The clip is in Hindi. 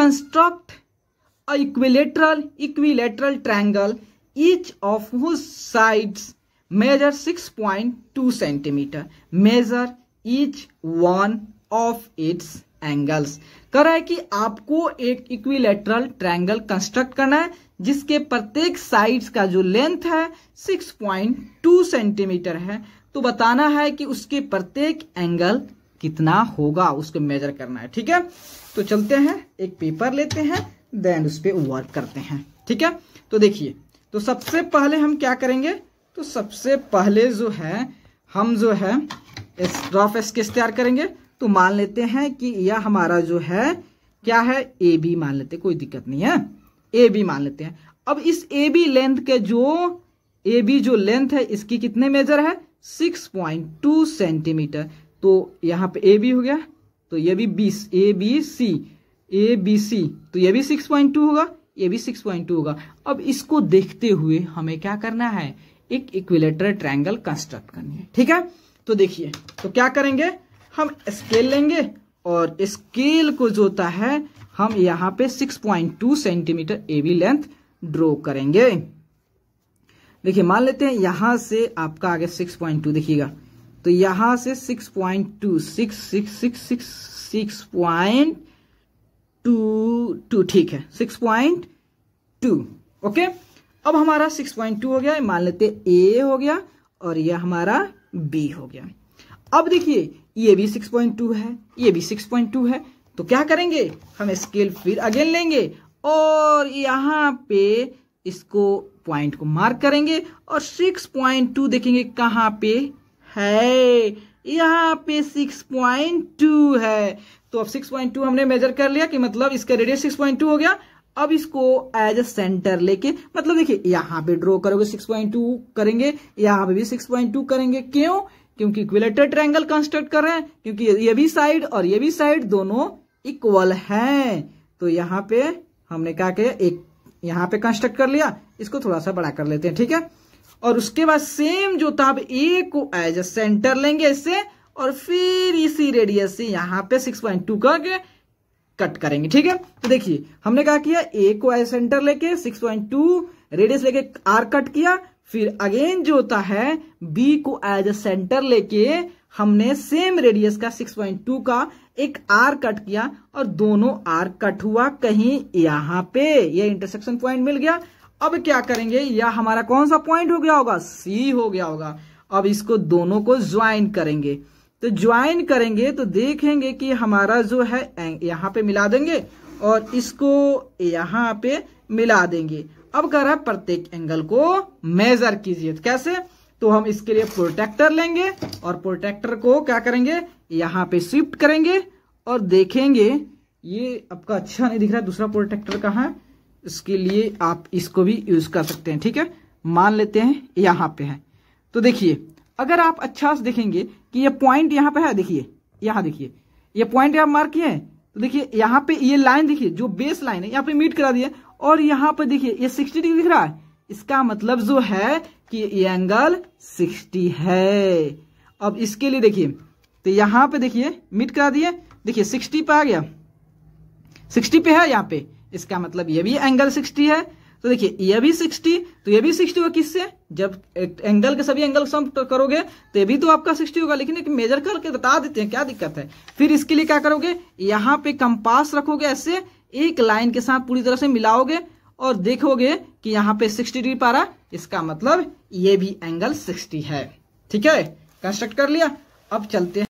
construct a equilateral equilateral triangle each of whose sides measure 6.2 cm measure each one of its angles कर रहा है कि आपको एक इक्विलेटरल ट्रायंगल कंस्ट्रक्ट करना है जिसके प्रत्येक साइड्स का जो लेंथ है 6.2 सेंटीमीटर है तो बताना है कि उसके प्रत्येक एंगल कितना होगा उसको मेजर करना है ठीक है तो चलते हैं एक पेपर लेते हैं देन उस पर वर्क करते हैं ठीक है तो देखिए तो सबसे पहले हम क्या करेंगे तो सबसे पहले जो है हम जो है रफ स्केच तैयार करेंगे तो मान लेते हैं कि यह हमारा जो है क्या है ए बी मान लेते कोई दिक्कत नहीं है ए बी मान लेते हैं अब इस ए बी लेंथ के जो ए बी जो लेंथ है इसकी कितने मेजर है 6.2 सेंटीमीटर तो यहाँ पे ए बी हो गया तो ये भी बीस A B C A B C तो ये भी सिक्स पॉइंट टू होगा ये भी सिक्स पॉइंट टू होगा अब इसको देखते हुए हमें क्या करना है एक इक्विलेटर ट्रायंगल कंस्ट्रक्ट करनी है ठीक है तो देखिए तो क्या करेंगे हम स्केल लेंगे और स्केल को जो होता है हम यहाँ पे 6.2 centimetre A B length draw करेंगे देखिए मान लेते हैं यहां से आपका आगे 6.2 देखिएगा तो यहां से six point two six six six six six point two two ठीक है सिक्स पॉइंट टू ओके अब हमारा सिक्स पॉइंट टू हो गया मान लेते ए हो गया और यह हमारा बी हो गया अब देखिए ये भी सिक्स पॉइंट टू है ये भी सिक्स पॉइंट टू है तो क्या करेंगे हम स्केल फिर अगेन लेंगे और यहां पे इसको पॉइंट को मार्क करेंगे और सिक्स पॉइंट टू देखेंगे कहाँ पे है यहाँ पे 6.2 है तो अब 6.2 हमने मेजर कर लिया कि मतलब इसका रेडियस 6.2 हो गया अब इसको एज ए सेंटर लेके मतलब देखिए यहाँ पे ड्रॉ करोगे 6.2 करेंगे यहां पे भी 6.2 करेंगे क्यों क्योंकि इक्विलेटर ट्रायंगल कंस्ट्रक्ट कर रहे हैं क्योंकि ये भी साइड और ये भी साइड दोनों इक्वल हैं तो यहाँ पे हमने क्या किया एक यहाँ पे कंस्ट्रक्ट कर लिया इसको थोड़ा सा बड़ा कर लेते हैं ठीक है और उसके बाद सेम जो था अब ए को एज ए सेंटर लेंगे इससे और फिर इसी रेडियस से यहां पे सिक्स पॉइंट टू करके कट करेंगे ठीक है तो देखिए हमने क्या किया ए को एज सेंटर लेके सिक्स पॉइंट टू रेडियस लेके आर कट किया फिर अगेन जो होता है बी को एज ए सेंटर लेके हमने सेम रेडियस का 6.2 का एक आर कट किया और दोनों आर कट हुआ कहीं यहां पे ये यह इंटरसेक्शन पॉइंट मिल गया अब क्या करेंगे या हमारा कौन सा पॉइंट हो गया होगा सी हो गया होगा अब इसको दोनों को ज्वाइन करेंगे तो ज्वाइन करेंगे तो देखेंगे कि हमारा जो है यहाँ पे मिला देंगे और इसको यहाँ पे मिला देंगे अब कह रहा है प्रत्येक एंगल को मेजर कीजिए तो कैसे तो हम इसके लिए प्रोटेक्टर लेंगे और प्रोटेक्टर को क्या करेंगे यहाँ पे स्विफ्ट करेंगे और देखेंगे ये आपका अच्छा नहीं दिख रहा दूसरा प्रोटेक्टर कहाँ है इसके लिए आप इसको भी यूज कर सकते हैं ठीक है मान लेते हैं यहां पे है तो देखिए अगर आप अच्छा से देखेंगे कि ये पॉइंट यहाँ पे है देखिए यहां देखिए ये पॉइंट आप मार्क किए हैं तो देखिए यहाँ पे ये लाइन देखिए जो बेस लाइन है यहाँ पे मीट करा दिए और यहाँ पे देखिए ये सिक्सटी डिग्री दिख रहा है इसका मतलब जो है कि ये एंगल सिक्सटी है अब इसके लिए देखिए तो यहाँ पे देखिए मीट करा दिए देखिए सिक्सटी पे आ गया सिक्सटी पे है यहाँ पे इसका मतलब ये भी एंगल 60 है तो देखिए ये भी 60 तो ये भी 60 होगा किससे जब एंगल के सभी एंगल सम करोगे तो ये भी तो आपका 60 होगा लेकिन एक मेजर करके बता देते हैं क्या दिक्कत है फिर इसके लिए क्या करोगे यहाँ पे कंपास रखोगे ऐसे एक लाइन के साथ पूरी तरह से मिलाओगे और देखोगे कि यहाँ पे सिक्सटी डिग्री पारा इसका मतलब ये भी एंगल सिक्सटी है ठीक है कंस्ट्रक्ट कर लिया अब चलते हैं